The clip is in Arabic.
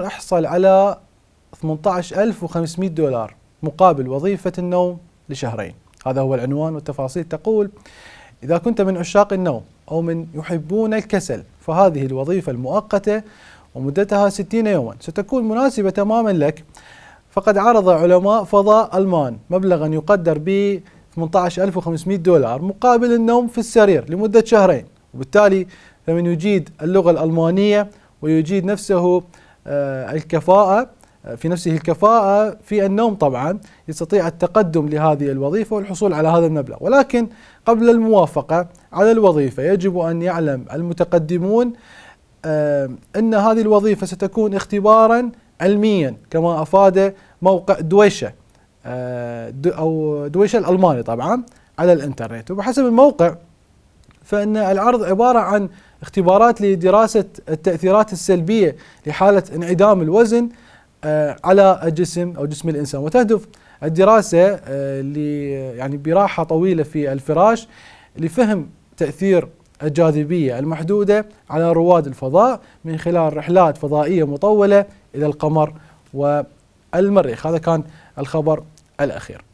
احصل على 18500 دولار مقابل وظيفة النوم لشهرين هذا هو العنوان والتفاصيل تقول إذا كنت من عشاق النوم أو من يحبون الكسل فهذه الوظيفة المؤقتة ومدتها 60 يوما ستكون مناسبة تماما لك فقد عرض علماء فضاء ألمان مبلغا يقدر ب 18500 دولار مقابل النوم في السرير لمدة شهرين وبالتالي فمن يجيد اللغة الألمانية ويجيد نفسه آه، الكفاءة آه، في نفسه الكفاءة في النوم طبعا يستطيع التقدم لهذه الوظيفة والحصول على هذا المبلغ ولكن قبل الموافقة على الوظيفة يجب أن يعلم المتقدمون آه، أن هذه الوظيفة ستكون اختبارا علميا كما أفاد موقع دويشة أو دويشة الألماني طبعا على الإنترنت وبحسب الموقع فان العرض عباره عن اختبارات لدراسه التاثيرات السلبيه لحاله انعدام الوزن آه، على الجسم او جسم الانسان وتهدف الدراسه آه، يعني براحه طويله في الفراش لفهم تاثير الجاذبيه المحدوده على رواد الفضاء من خلال رحلات فضائيه مطوله الى القمر والمريخ هذا كان الخبر الاخير